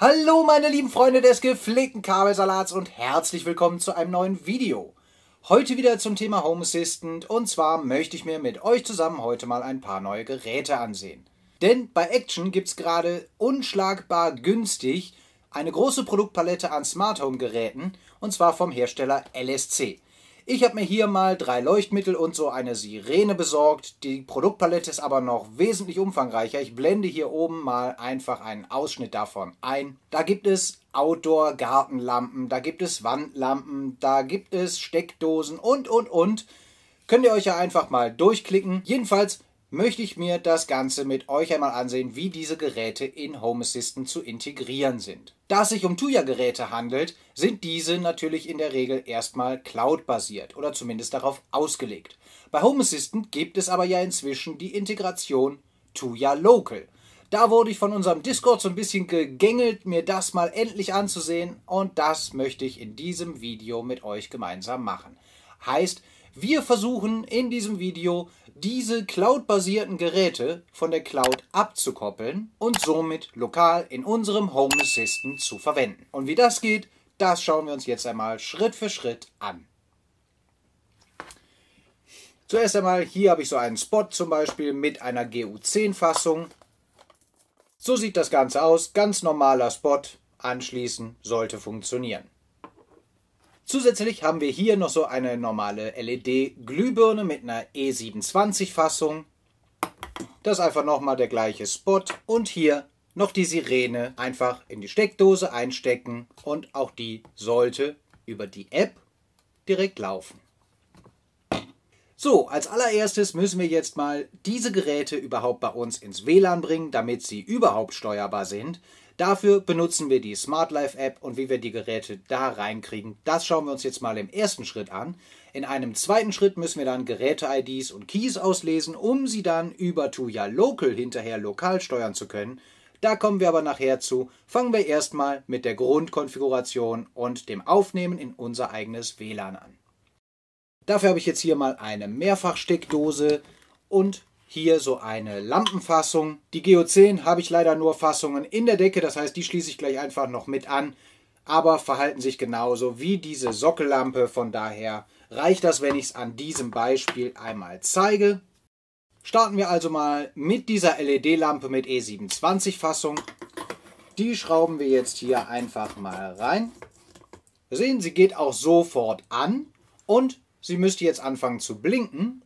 Hallo meine lieben Freunde des gepflegten Kabelsalats und herzlich willkommen zu einem neuen Video. Heute wieder zum Thema Home Assistant und zwar möchte ich mir mit euch zusammen heute mal ein paar neue Geräte ansehen. Denn bei Action gibt es gerade unschlagbar günstig eine große Produktpalette an Smart Home Geräten und zwar vom Hersteller LSC. Ich habe mir hier mal drei Leuchtmittel und so eine Sirene besorgt. Die Produktpalette ist aber noch wesentlich umfangreicher. Ich blende hier oben mal einfach einen Ausschnitt davon ein. Da gibt es Outdoor-Gartenlampen, da gibt es Wandlampen, da gibt es Steckdosen und, und, und. Könnt ihr euch ja einfach mal durchklicken. Jedenfalls möchte ich mir das Ganze mit euch einmal ansehen, wie diese Geräte in Home Assistant zu integrieren sind. Da es sich um Tuya-Geräte handelt, sind diese natürlich in der Regel erstmal Cloud-basiert oder zumindest darauf ausgelegt. Bei Home Assistant gibt es aber ja inzwischen die Integration Tuya Local. Da wurde ich von unserem Discord so ein bisschen gegängelt, mir das mal endlich anzusehen und das möchte ich in diesem Video mit euch gemeinsam machen. Heißt, wir versuchen in diesem Video diese cloud-basierten Geräte von der Cloud abzukoppeln und somit lokal in unserem Home Assistant zu verwenden. Und wie das geht, das schauen wir uns jetzt einmal Schritt für Schritt an. Zuerst einmal, hier habe ich so einen Spot zum Beispiel mit einer GU10-Fassung. So sieht das Ganze aus, ganz normaler Spot, anschließend sollte funktionieren. Zusätzlich haben wir hier noch so eine normale LED-Glühbirne mit einer E27-Fassung. Das ist einfach nochmal der gleiche Spot. Und hier noch die Sirene einfach in die Steckdose einstecken und auch die sollte über die App direkt laufen. So, als allererstes müssen wir jetzt mal diese Geräte überhaupt bei uns ins WLAN bringen, damit sie überhaupt steuerbar sind. Dafür benutzen wir die Smart Life App und wie wir die Geräte da reinkriegen, das schauen wir uns jetzt mal im ersten Schritt an. In einem zweiten Schritt müssen wir dann Geräte-IDs und Keys auslesen, um sie dann über Tuya Local hinterher lokal steuern zu können. Da kommen wir aber nachher zu. Fangen wir erstmal mit der Grundkonfiguration und dem Aufnehmen in unser eigenes WLAN an. Dafür habe ich jetzt hier mal eine Mehrfachsteckdose und hier so eine Lampenfassung. Die Geo10 habe ich leider nur Fassungen in der Decke, das heißt, die schließe ich gleich einfach noch mit an, aber verhalten sich genauso wie diese Sockellampe. Von daher reicht das, wenn ich es an diesem Beispiel einmal zeige. Starten wir also mal mit dieser LED-Lampe mit E27-Fassung. Die schrauben wir jetzt hier einfach mal rein. Wir sehen, sie geht auch sofort an und sie müsste jetzt anfangen zu blinken.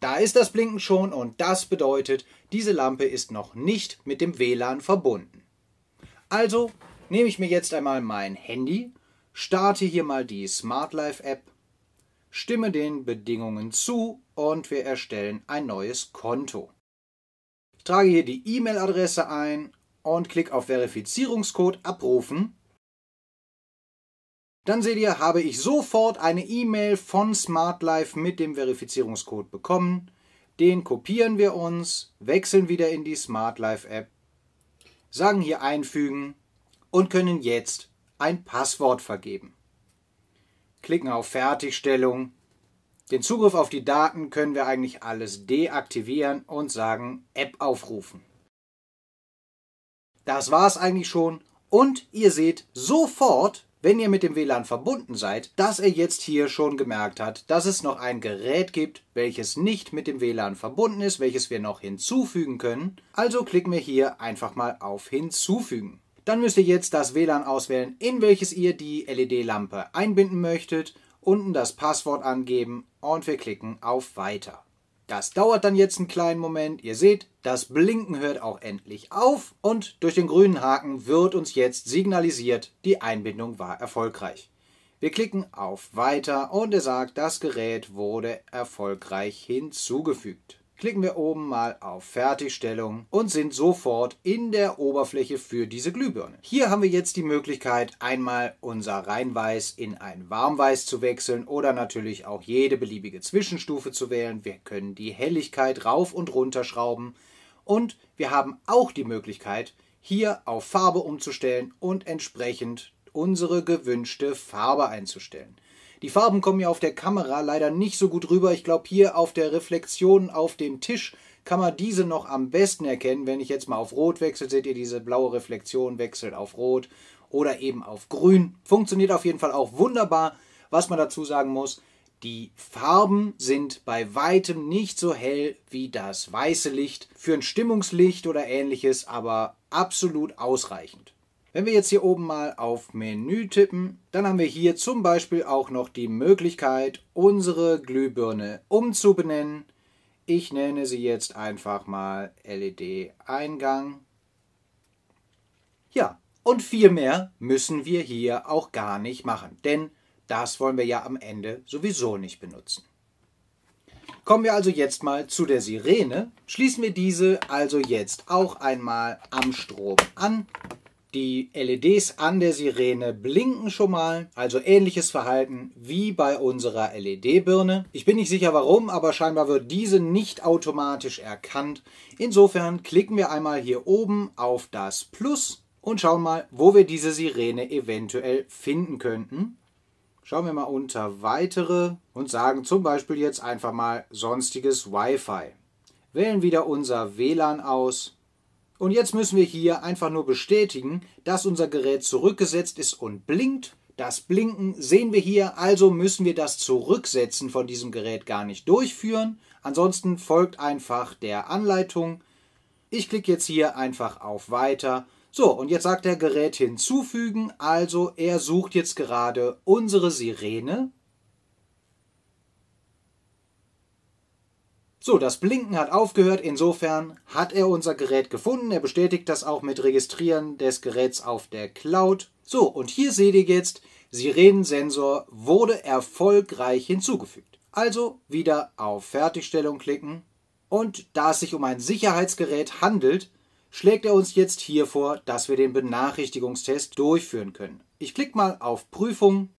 Da ist das Blinken schon und das bedeutet, diese Lampe ist noch nicht mit dem WLAN verbunden. Also nehme ich mir jetzt einmal mein Handy, starte hier mal die SmartLife App, stimme den Bedingungen zu und wir erstellen ein neues Konto. Ich trage hier die E-Mail-Adresse ein und klicke auf Verifizierungscode abrufen dann seht ihr, habe ich sofort eine E-Mail von SmartLife mit dem Verifizierungscode bekommen. Den kopieren wir uns, wechseln wieder in die SmartLife App, sagen hier einfügen und können jetzt ein Passwort vergeben. Klicken auf Fertigstellung. Den Zugriff auf die Daten können wir eigentlich alles deaktivieren und sagen App aufrufen. Das war es eigentlich schon und ihr seht sofort, wenn ihr mit dem WLAN verbunden seid, dass er jetzt hier schon gemerkt hat, dass es noch ein Gerät gibt, welches nicht mit dem WLAN verbunden ist, welches wir noch hinzufügen können. Also klicken wir hier einfach mal auf Hinzufügen. Dann müsst ihr jetzt das WLAN auswählen, in welches ihr die LED-Lampe einbinden möchtet, unten das Passwort angeben und wir klicken auf Weiter. Das dauert dann jetzt einen kleinen Moment. Ihr seht, das Blinken hört auch endlich auf und durch den grünen Haken wird uns jetzt signalisiert, die Einbindung war erfolgreich. Wir klicken auf Weiter und er sagt, das Gerät wurde erfolgreich hinzugefügt klicken wir oben mal auf Fertigstellung und sind sofort in der Oberfläche für diese Glühbirne. Hier haben wir jetzt die Möglichkeit, einmal unser Reinweiß in ein Warmweiß zu wechseln oder natürlich auch jede beliebige Zwischenstufe zu wählen. Wir können die Helligkeit rauf und runter schrauben und wir haben auch die Möglichkeit, hier auf Farbe umzustellen und entsprechend unsere gewünschte Farbe einzustellen. Die Farben kommen ja auf der Kamera leider nicht so gut rüber. Ich glaube, hier auf der Reflexion auf dem Tisch kann man diese noch am besten erkennen. Wenn ich jetzt mal auf Rot wechsle, seht ihr diese blaue Reflexion wechselt auf Rot oder eben auf Grün. Funktioniert auf jeden Fall auch wunderbar. Was man dazu sagen muss, die Farben sind bei weitem nicht so hell wie das weiße Licht. Für ein Stimmungslicht oder ähnliches aber absolut ausreichend. Wenn wir jetzt hier oben mal auf Menü tippen, dann haben wir hier zum Beispiel auch noch die Möglichkeit, unsere Glühbirne umzubenennen. Ich nenne sie jetzt einfach mal LED-Eingang. Ja, und viel mehr müssen wir hier auch gar nicht machen, denn das wollen wir ja am Ende sowieso nicht benutzen. Kommen wir also jetzt mal zu der Sirene. Schließen wir diese also jetzt auch einmal am Strom an. Die LEDs an der Sirene blinken schon mal, also ähnliches Verhalten wie bei unserer LED-Birne. Ich bin nicht sicher warum, aber scheinbar wird diese nicht automatisch erkannt. Insofern klicken wir einmal hier oben auf das Plus und schauen mal, wo wir diese Sirene eventuell finden könnten. Schauen wir mal unter Weitere und sagen zum Beispiel jetzt einfach mal Sonstiges Wi-Fi. Wählen wieder unser WLAN aus und jetzt müssen wir hier einfach nur bestätigen, dass unser Gerät zurückgesetzt ist und blinkt. Das Blinken sehen wir hier, also müssen wir das Zurücksetzen von diesem Gerät gar nicht durchführen. Ansonsten folgt einfach der Anleitung. Ich klicke jetzt hier einfach auf Weiter. So, und jetzt sagt der Gerät hinzufügen, also er sucht jetzt gerade unsere Sirene. So, das Blinken hat aufgehört, insofern hat er unser Gerät gefunden. Er bestätigt das auch mit Registrieren des Geräts auf der Cloud. So, und hier seht ihr jetzt, Sirenensensor wurde erfolgreich hinzugefügt. Also wieder auf Fertigstellung klicken und da es sich um ein Sicherheitsgerät handelt, schlägt er uns jetzt hier vor, dass wir den Benachrichtigungstest durchführen können. Ich klicke mal auf Prüfung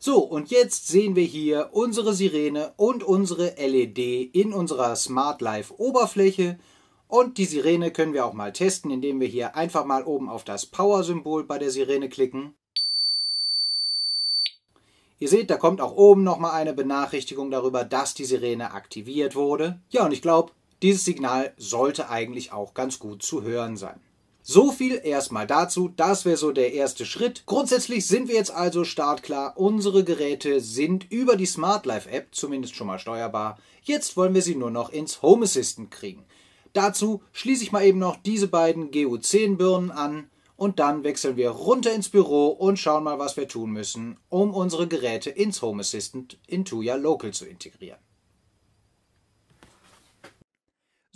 so, und jetzt sehen wir hier unsere Sirene und unsere LED in unserer Smart Life Oberfläche. Und die Sirene können wir auch mal testen, indem wir hier einfach mal oben auf das Power-Symbol bei der Sirene klicken. Ihr seht, da kommt auch oben nochmal eine Benachrichtigung darüber, dass die Sirene aktiviert wurde. Ja, und ich glaube, dieses Signal sollte eigentlich auch ganz gut zu hören sein. So viel erstmal dazu. Das wäre so der erste Schritt. Grundsätzlich sind wir jetzt also startklar. Unsere Geräte sind über die Smart Life App zumindest schon mal steuerbar. Jetzt wollen wir sie nur noch ins Home Assistant kriegen. Dazu schließe ich mal eben noch diese beiden GU10-Birnen an und dann wechseln wir runter ins Büro und schauen mal, was wir tun müssen, um unsere Geräte ins Home Assistant in Tuya Local zu integrieren.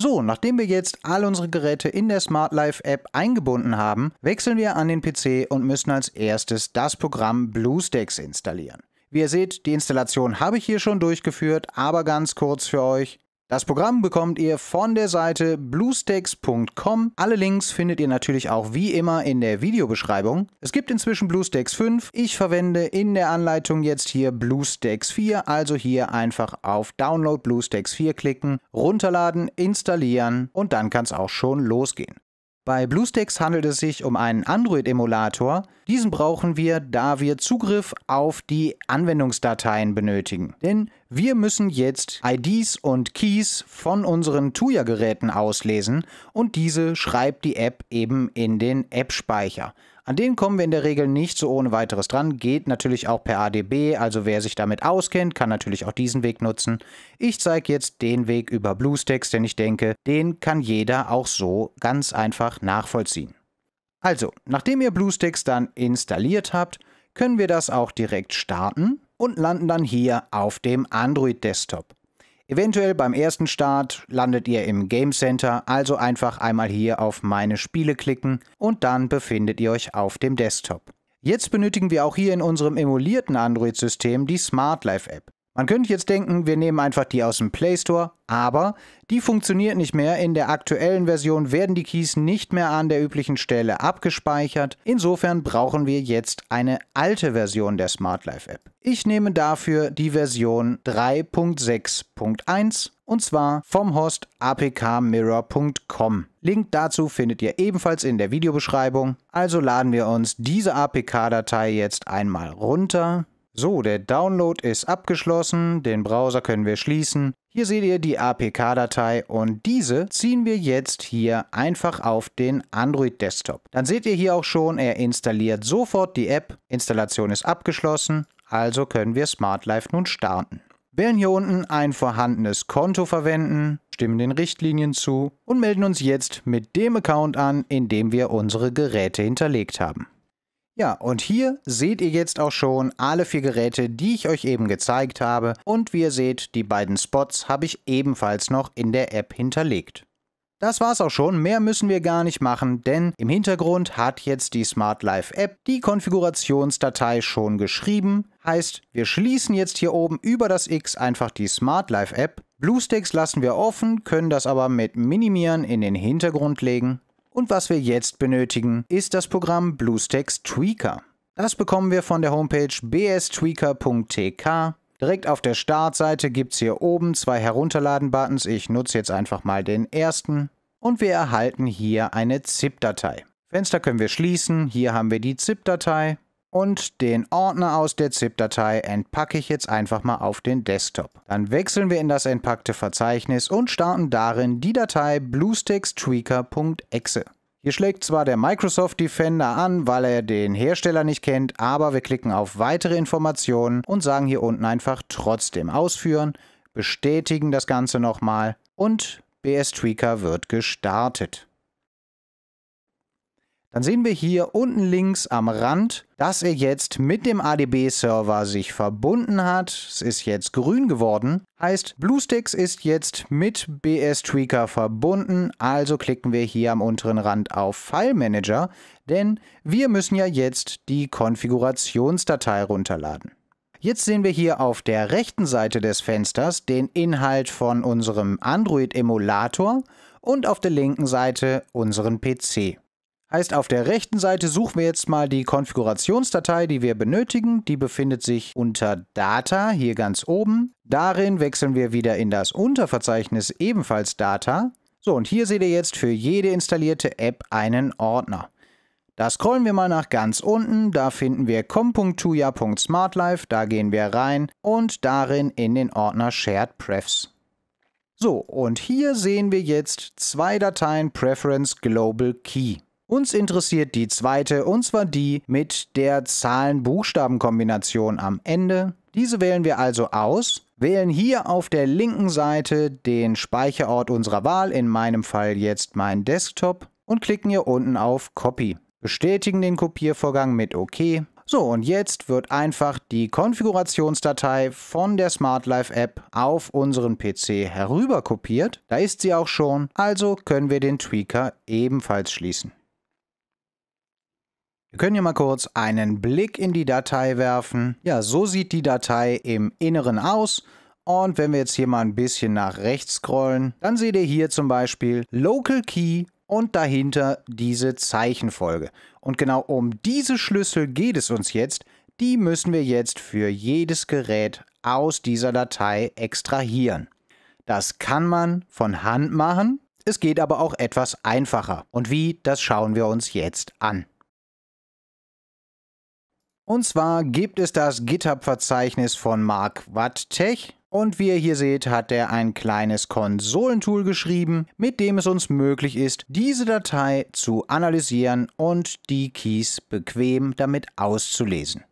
So, nachdem wir jetzt all unsere Geräte in der Smart Life App eingebunden haben, wechseln wir an den PC und müssen als erstes das Programm BlueStacks installieren. Wie ihr seht, die Installation habe ich hier schon durchgeführt, aber ganz kurz für euch. Das Programm bekommt ihr von der Seite bluestacks.com. Alle Links findet ihr natürlich auch wie immer in der Videobeschreibung. Es gibt inzwischen BlueStacks 5. Ich verwende in der Anleitung jetzt hier BlueStacks 4, also hier einfach auf Download BlueStacks 4 klicken, runterladen, installieren und dann kann es auch schon losgehen. Bei BlueStacks handelt es sich um einen Android-Emulator. Diesen brauchen wir, da wir Zugriff auf die Anwendungsdateien benötigen. Denn wir müssen jetzt IDs und Keys von unseren Tuya-Geräten auslesen und diese schreibt die App eben in den App-Speicher. An den kommen wir in der Regel nicht so ohne weiteres dran, geht natürlich auch per ADB, also wer sich damit auskennt, kann natürlich auch diesen Weg nutzen. Ich zeige jetzt den Weg über BlueStacks, denn ich denke, den kann jeder auch so ganz einfach nachvollziehen. Also, nachdem ihr BlueStacks dann installiert habt, können wir das auch direkt starten und landen dann hier auf dem Android-Desktop. Eventuell beim ersten Start landet ihr im Game Center, also einfach einmal hier auf Meine Spiele klicken und dann befindet ihr euch auf dem Desktop. Jetzt benötigen wir auch hier in unserem emulierten Android-System die Smart Life App. Man könnte jetzt denken, wir nehmen einfach die aus dem Play Store, aber die funktioniert nicht mehr. In der aktuellen Version werden die Keys nicht mehr an der üblichen Stelle abgespeichert. Insofern brauchen wir jetzt eine alte Version der Smart Life App. Ich nehme dafür die Version 3.6.1 und zwar vom Host apkmirror.com. Link dazu findet ihr ebenfalls in der Videobeschreibung. Also laden wir uns diese APK-Datei jetzt einmal runter so, der Download ist abgeschlossen, den Browser können wir schließen. Hier seht ihr die APK-Datei und diese ziehen wir jetzt hier einfach auf den Android-Desktop. Dann seht ihr hier auch schon, er installiert sofort die App. Installation ist abgeschlossen, also können wir SmartLife nun starten. Wählen hier unten ein vorhandenes Konto verwenden, stimmen den Richtlinien zu und melden uns jetzt mit dem Account an, in dem wir unsere Geräte hinterlegt haben. Ja, und hier seht ihr jetzt auch schon alle vier Geräte, die ich euch eben gezeigt habe. Und wie ihr seht, die beiden Spots habe ich ebenfalls noch in der App hinterlegt. Das war's auch schon, mehr müssen wir gar nicht machen, denn im Hintergrund hat jetzt die Smart Life App die Konfigurationsdatei schon geschrieben. Heißt, wir schließen jetzt hier oben über das X einfach die Smart Life App. BlueStacks lassen wir offen, können das aber mit Minimieren in den Hintergrund legen. Und was wir jetzt benötigen, ist das Programm BlueStacks Tweaker. Das bekommen wir von der Homepage bstweaker.tk. Direkt auf der Startseite gibt es hier oben zwei Herunterladen-Buttons. Ich nutze jetzt einfach mal den ersten. Und wir erhalten hier eine ZIP-Datei. Fenster können wir schließen. Hier haben wir die ZIP-Datei. Und den Ordner aus der ZIP-Datei entpacke ich jetzt einfach mal auf den Desktop. Dann wechseln wir in das entpackte Verzeichnis und starten darin die Datei bluestextweaker.exe. Hier schlägt zwar der Microsoft Defender an, weil er den Hersteller nicht kennt, aber wir klicken auf weitere Informationen und sagen hier unten einfach trotzdem ausführen, bestätigen das Ganze nochmal und BS Tweaker wird gestartet dann sehen wir hier unten links am Rand, dass er jetzt mit dem ADB-Server sich verbunden hat. Es ist jetzt grün geworden. Heißt, BlueStacks ist jetzt mit BS Tweaker verbunden. Also klicken wir hier am unteren Rand auf File Manager, denn wir müssen ja jetzt die Konfigurationsdatei runterladen. Jetzt sehen wir hier auf der rechten Seite des Fensters den Inhalt von unserem Android-Emulator und auf der linken Seite unseren PC. Heißt, auf der rechten Seite suchen wir jetzt mal die Konfigurationsdatei, die wir benötigen. Die befindet sich unter Data, hier ganz oben. Darin wechseln wir wieder in das Unterverzeichnis ebenfalls Data. So, und hier seht ihr jetzt für jede installierte App einen Ordner. Da scrollen wir mal nach ganz unten, da finden wir com.tuya.smartlife, da gehen wir rein und darin in den Ordner Shared Prefs. So, und hier sehen wir jetzt zwei Dateien Preference Global Key. Uns interessiert die zweite, und zwar die mit der Zahlen-Buchstaben-Kombination am Ende. Diese wählen wir also aus, wählen hier auf der linken Seite den Speicherort unserer Wahl, in meinem Fall jetzt mein Desktop, und klicken hier unten auf Copy. Bestätigen den Kopiervorgang mit OK. So, und jetzt wird einfach die Konfigurationsdatei von der Smart App auf unseren PC herüberkopiert. Da ist sie auch schon, also können wir den Tweaker ebenfalls schließen. Wir können hier mal kurz einen Blick in die Datei werfen. Ja, so sieht die Datei im Inneren aus. Und wenn wir jetzt hier mal ein bisschen nach rechts scrollen, dann seht ihr hier zum Beispiel Local Key und dahinter diese Zeichenfolge. Und genau um diese Schlüssel geht es uns jetzt. Die müssen wir jetzt für jedes Gerät aus dieser Datei extrahieren. Das kann man von Hand machen. Es geht aber auch etwas einfacher. Und wie, das schauen wir uns jetzt an. Und zwar gibt es das GitHub-Verzeichnis von Mark Wattech. Und wie ihr hier seht, hat er ein kleines Konsolentool geschrieben, mit dem es uns möglich ist, diese Datei zu analysieren und die Keys bequem damit auszulesen.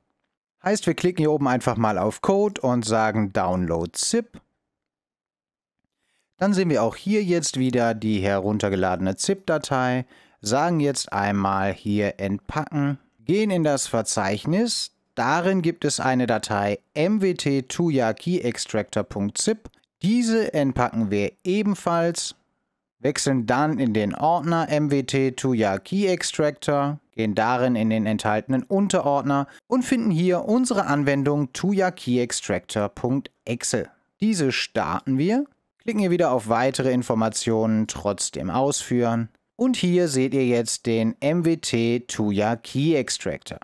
Heißt, wir klicken hier oben einfach mal auf Code und sagen Download ZIP. Dann sehen wir auch hier jetzt wieder die heruntergeladene ZIP-Datei, sagen jetzt einmal hier entpacken Gehen in das Verzeichnis. Darin gibt es eine Datei mwt-tuyaki-extractor.zip. Diese entpacken wir ebenfalls, wechseln dann in den Ordner mwt-tuyaki-extractor, gehen darin in den enthaltenen Unterordner und finden hier unsere Anwendung tuyaki-extractor.exe. Diese starten wir, klicken hier wieder auf weitere Informationen trotzdem ausführen und hier seht ihr jetzt den MWT Tuya Key Extractor.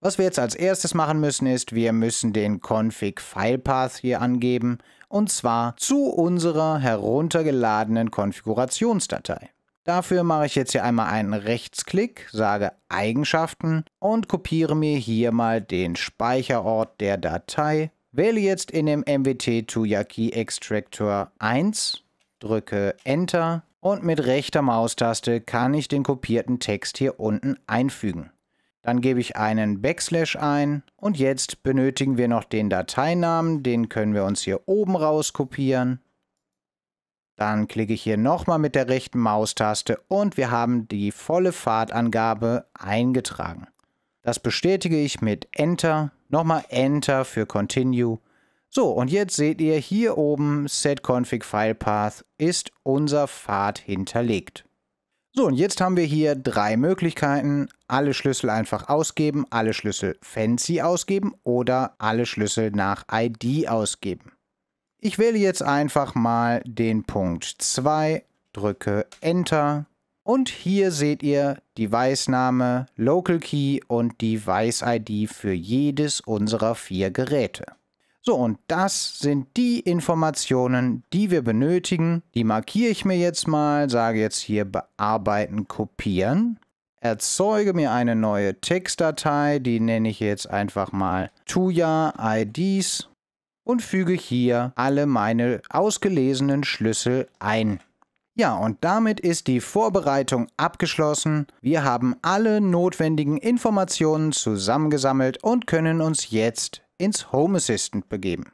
Was wir jetzt als erstes machen müssen ist, wir müssen den Config File Path hier angeben und zwar zu unserer heruntergeladenen Konfigurationsdatei. Dafür mache ich jetzt hier einmal einen Rechtsklick, sage Eigenschaften und kopiere mir hier mal den Speicherort der Datei. Wähle jetzt in dem MWT Tuya Key Extractor 1, drücke Enter und mit rechter Maustaste kann ich den kopierten Text hier unten einfügen. Dann gebe ich einen Backslash ein und jetzt benötigen wir noch den Dateinamen, den können wir uns hier oben rauskopieren. Dann klicke ich hier nochmal mit der rechten Maustaste und wir haben die volle Fahrtangabe eingetragen. Das bestätige ich mit Enter, nochmal Enter für Continue so, und jetzt seht ihr hier oben setConfigFilePath ist unser Pfad hinterlegt. So, und jetzt haben wir hier drei Möglichkeiten. Alle Schlüssel einfach ausgeben, alle Schlüssel fancy ausgeben oder alle Schlüssel nach ID ausgeben. Ich wähle jetzt einfach mal den Punkt 2, drücke Enter und hier seht ihr Device-Name, Local Key und Device-ID für jedes unserer vier Geräte. So, und das sind die Informationen, die wir benötigen. Die markiere ich mir jetzt mal, sage jetzt hier bearbeiten, kopieren. Erzeuge mir eine neue Textdatei, die nenne ich jetzt einfach mal Tuya IDs und füge hier alle meine ausgelesenen Schlüssel ein. Ja, und damit ist die Vorbereitung abgeschlossen. Wir haben alle notwendigen Informationen zusammengesammelt und können uns jetzt ins Home Assistant begeben.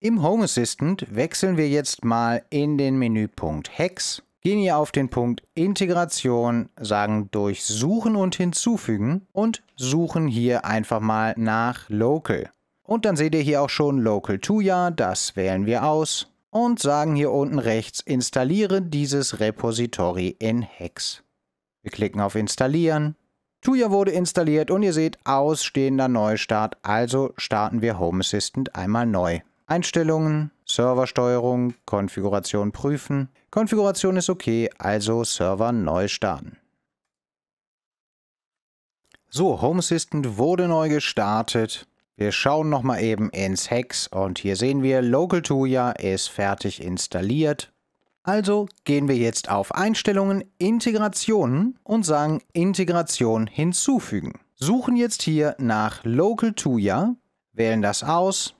Im Home Assistant wechseln wir jetzt mal in den Menüpunkt Hex, gehen hier auf den Punkt Integration, sagen Durchsuchen und Hinzufügen und suchen hier einfach mal nach Local. Und dann seht ihr hier auch schon Local Tuya, das wählen wir aus und sagen hier unten rechts Installiere dieses Repository in Hex. Wir klicken auf Installieren Tuya wurde installiert und ihr seht ausstehender Neustart, also starten wir Home Assistant einmal neu. Einstellungen, Serversteuerung, Konfiguration prüfen. Konfiguration ist okay, also Server neu starten. So, Home Assistant wurde neu gestartet. Wir schauen nochmal eben ins Hex und hier sehen wir, Local Tuya ist fertig installiert. Also gehen wir jetzt auf Einstellungen, Integrationen und sagen Integration hinzufügen. Suchen jetzt hier nach Local Tuya, wählen das aus.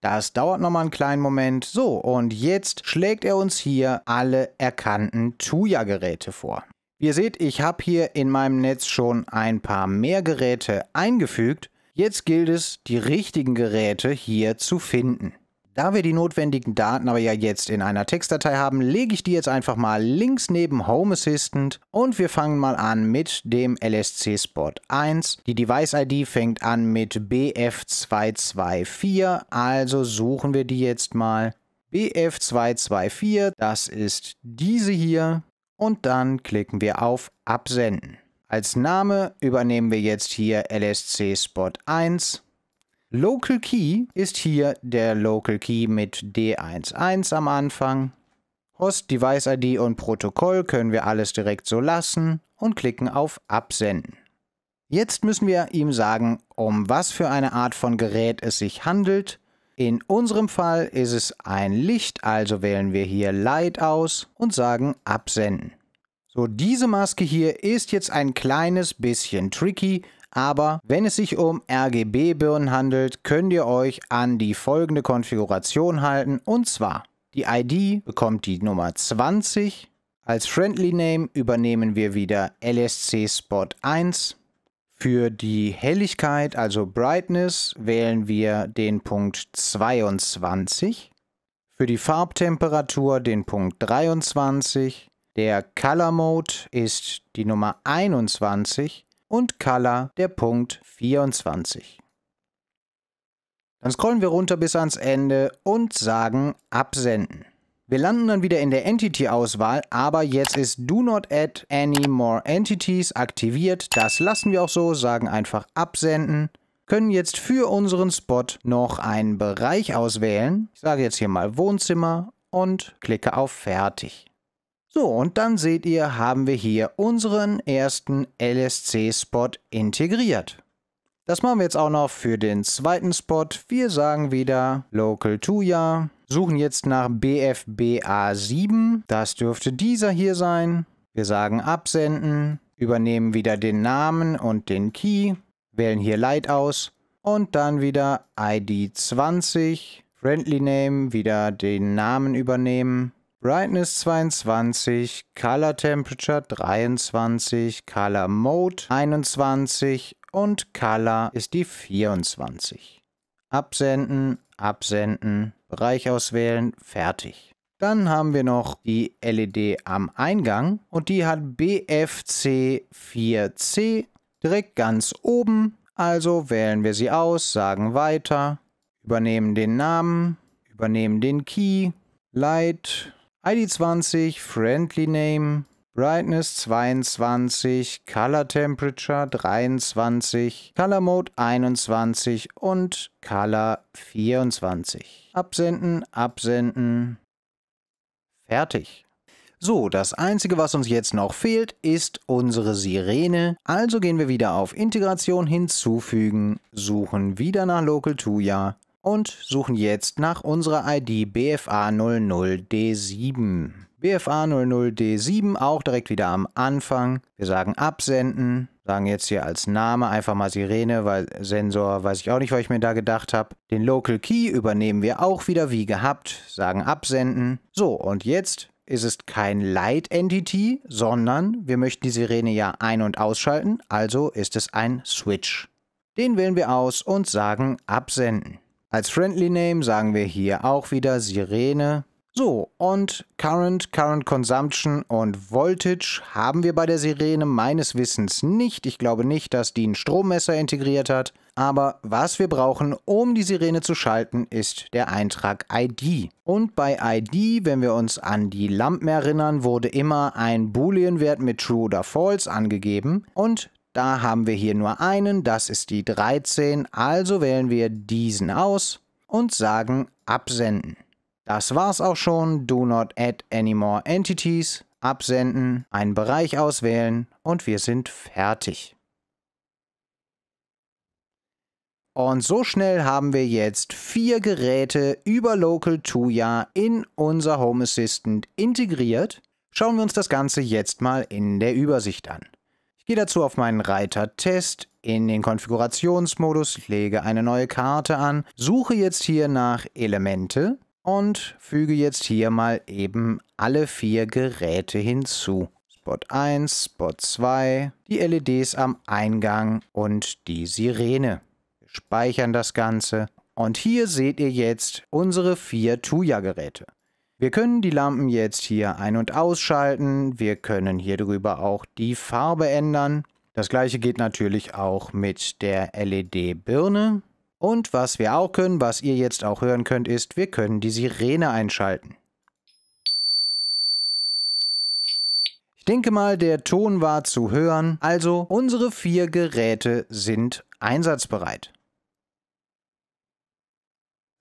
Das dauert nochmal einen kleinen Moment. So, und jetzt schlägt er uns hier alle erkannten Tuya-Geräte vor. Ihr seht, ich habe hier in meinem Netz schon ein paar mehr Geräte eingefügt. Jetzt gilt es, die richtigen Geräte hier zu finden. Da wir die notwendigen Daten aber ja jetzt in einer Textdatei haben, lege ich die jetzt einfach mal links neben Home Assistant und wir fangen mal an mit dem LSC Spot 1. Die Device-ID fängt an mit BF224, also suchen wir die jetzt mal. BF224, das ist diese hier und dann klicken wir auf Absenden. Als Name übernehmen wir jetzt hier LSC Spot 1 Local Key ist hier der Local Key mit D11 am Anfang. Host, Device ID und Protokoll können wir alles direkt so lassen und klicken auf Absenden. Jetzt müssen wir ihm sagen, um was für eine Art von Gerät es sich handelt. In unserem Fall ist es ein Licht, also wählen wir hier Light aus und sagen Absenden. So, diese Maske hier ist jetzt ein kleines bisschen tricky, aber wenn es sich um RGB-Birnen handelt, könnt ihr euch an die folgende Konfiguration halten und zwar die ID bekommt die Nummer 20, als Friendly Name übernehmen wir wieder LSC Spot 1. Für die Helligkeit, also Brightness, wählen wir den Punkt 22. Für die Farbtemperatur den Punkt 23. Der Color Mode ist die Nummer 21 und Color der Punkt 24. Dann scrollen wir runter bis ans Ende und sagen Absenden. Wir landen dann wieder in der Entity-Auswahl, aber jetzt ist Do Not Add Any More Entities aktiviert. Das lassen wir auch so, sagen einfach Absenden. Können jetzt für unseren Spot noch einen Bereich auswählen. Ich sage jetzt hier mal Wohnzimmer und klicke auf Fertig. So, und dann seht ihr, haben wir hier unseren ersten LSC-Spot integriert. Das machen wir jetzt auch noch für den zweiten Spot. Wir sagen wieder Local Tuya, suchen jetzt nach BFBA7. Das dürfte dieser hier sein. Wir sagen Absenden, übernehmen wieder den Namen und den Key, wählen hier Light aus und dann wieder ID 20, Friendly Name, wieder den Namen übernehmen Brightness 22, Color Temperature 23, Color Mode 21 und Color ist die 24. Absenden, absenden, Bereich auswählen, fertig. Dann haben wir noch die LED am Eingang und die hat BFC4C direkt ganz oben. Also wählen wir sie aus, sagen weiter, übernehmen den Namen, übernehmen den Key, Light, ID 20, Friendly Name, Brightness 22, Color Temperature 23, Color Mode 21 und Color 24. Absenden, absenden. Fertig. So, das Einzige, was uns jetzt noch fehlt, ist unsere Sirene. Also gehen wir wieder auf Integration hinzufügen, suchen wieder nach Local Tuya und suchen jetzt nach unserer ID BFA00D7. BFA00D7 auch direkt wieder am Anfang. Wir sagen absenden, sagen jetzt hier als Name einfach mal Sirene, weil Sensor weiß ich auch nicht, was ich mir da gedacht habe. Den Local Key übernehmen wir auch wieder wie gehabt, sagen absenden. So, und jetzt ist es kein Light Entity, sondern wir möchten die Sirene ja ein- und ausschalten, also ist es ein Switch. Den wählen wir aus und sagen absenden. Als Friendly Name sagen wir hier auch wieder Sirene. So, und Current, Current Consumption und Voltage haben wir bei der Sirene meines Wissens nicht. Ich glaube nicht, dass die ein Strommesser integriert hat. Aber was wir brauchen, um die Sirene zu schalten, ist der Eintrag ID. Und bei ID, wenn wir uns an die Lampen erinnern, wurde immer ein Boolean-Wert mit True oder False angegeben. Und da haben wir hier nur einen, das ist die 13, also wählen wir diesen aus und sagen Absenden. Das war's auch schon, do not add any more entities, absenden, einen Bereich auswählen und wir sind fertig. Und so schnell haben wir jetzt vier Geräte über Local Tuya in unser Home Assistant integriert. Schauen wir uns das Ganze jetzt mal in der Übersicht an. Ich gehe dazu auf meinen Reiter Test, in den Konfigurationsmodus, lege eine neue Karte an, suche jetzt hier nach Elemente und füge jetzt hier mal eben alle vier Geräte hinzu. Spot 1, Spot 2, die LEDs am Eingang und die Sirene. Wir speichern das Ganze und hier seht ihr jetzt unsere vier Tuya-Geräte. Wir können die Lampen jetzt hier ein- und ausschalten. Wir können hier drüber auch die Farbe ändern. Das gleiche geht natürlich auch mit der LED-Birne. Und was wir auch können, was ihr jetzt auch hören könnt, ist, wir können die Sirene einschalten. Ich denke mal, der Ton war zu hören. Also unsere vier Geräte sind einsatzbereit.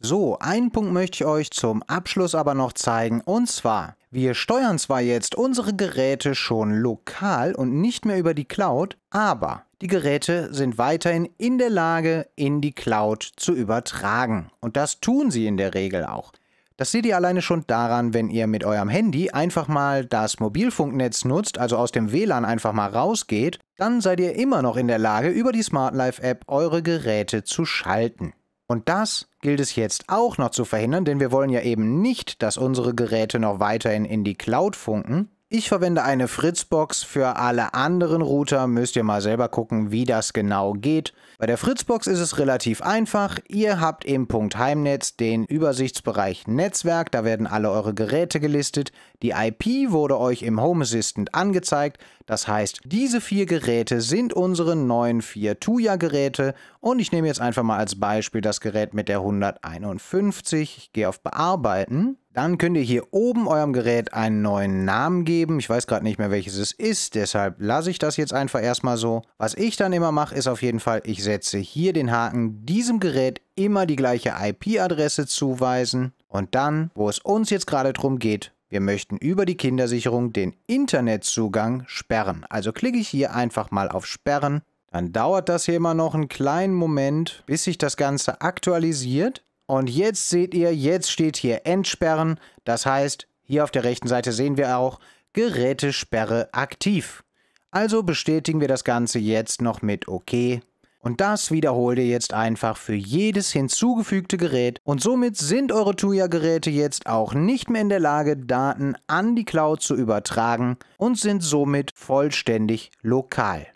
So, einen Punkt möchte ich euch zum Abschluss aber noch zeigen und zwar, wir steuern zwar jetzt unsere Geräte schon lokal und nicht mehr über die Cloud, aber die Geräte sind weiterhin in der Lage, in die Cloud zu übertragen. Und das tun sie in der Regel auch. Das seht ihr alleine schon daran, wenn ihr mit eurem Handy einfach mal das Mobilfunknetz nutzt, also aus dem WLAN einfach mal rausgeht, dann seid ihr immer noch in der Lage, über die Smart Life App eure Geräte zu schalten. Und das gilt es jetzt auch noch zu verhindern, denn wir wollen ja eben nicht, dass unsere Geräte noch weiterhin in die Cloud funken. Ich verwende eine Fritzbox, für alle anderen Router müsst ihr mal selber gucken, wie das genau geht. Bei der Fritzbox ist es relativ einfach. Ihr habt im Punkt Heimnetz den Übersichtsbereich Netzwerk, da werden alle eure Geräte gelistet. Die IP wurde euch im Home Assistant angezeigt. Das heißt, diese vier Geräte sind unsere neuen vier Tuya-Geräte. Und ich nehme jetzt einfach mal als Beispiel das Gerät mit der 151. Ich gehe auf Bearbeiten. Dann könnt ihr hier oben eurem Gerät einen neuen Namen geben. Ich weiß gerade nicht mehr, welches es ist, deshalb lasse ich das jetzt einfach erstmal so. Was ich dann immer mache, ist auf jeden Fall, ich setze setze hier den Haken, diesem Gerät immer die gleiche IP-Adresse zuweisen und dann, wo es uns jetzt gerade darum geht, wir möchten über die Kindersicherung den Internetzugang sperren. Also klicke ich hier einfach mal auf Sperren. Dann dauert das hier immer noch einen kleinen Moment, bis sich das Ganze aktualisiert. Und jetzt seht ihr, jetzt steht hier Entsperren. Das heißt, hier auf der rechten Seite sehen wir auch Gerätesperre aktiv. Also bestätigen wir das Ganze jetzt noch mit OK und das wiederholt ihr jetzt einfach für jedes hinzugefügte Gerät und somit sind eure Tuya-Geräte jetzt auch nicht mehr in der Lage, Daten an die Cloud zu übertragen und sind somit vollständig lokal.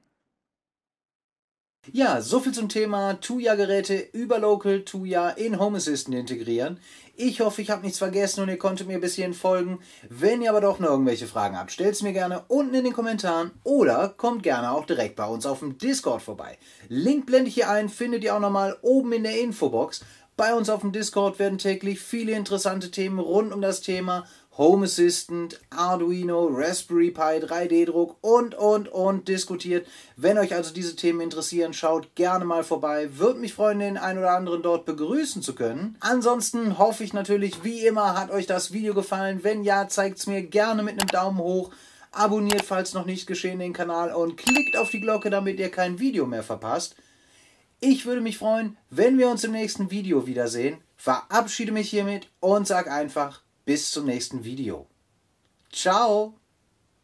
Ja, soviel zum Thema Tuya-Geräte über Local Tuya in Home Assistant integrieren. Ich hoffe, ich habe nichts vergessen und ihr konntet mir bis hierhin folgen. Wenn ihr aber doch noch irgendwelche Fragen habt, stellt es mir gerne unten in den Kommentaren oder kommt gerne auch direkt bei uns auf dem Discord vorbei. Link blende ich hier ein, findet ihr auch nochmal oben in der Infobox. Bei uns auf dem Discord werden täglich viele interessante Themen rund um das Thema Home Assistant, Arduino, Raspberry Pi, 3D-Druck und, und, und diskutiert. Wenn euch also diese Themen interessieren, schaut gerne mal vorbei. Würde mich freuen, den einen oder anderen dort begrüßen zu können. Ansonsten hoffe ich natürlich, wie immer, hat euch das Video gefallen. Wenn ja, zeigt es mir gerne mit einem Daumen hoch. Abonniert, falls noch nicht geschehen, den Kanal und klickt auf die Glocke, damit ihr kein Video mehr verpasst. Ich würde mich freuen, wenn wir uns im nächsten Video wiedersehen. Verabschiede mich hiermit und sag einfach bis zum nächsten Video. Ciao!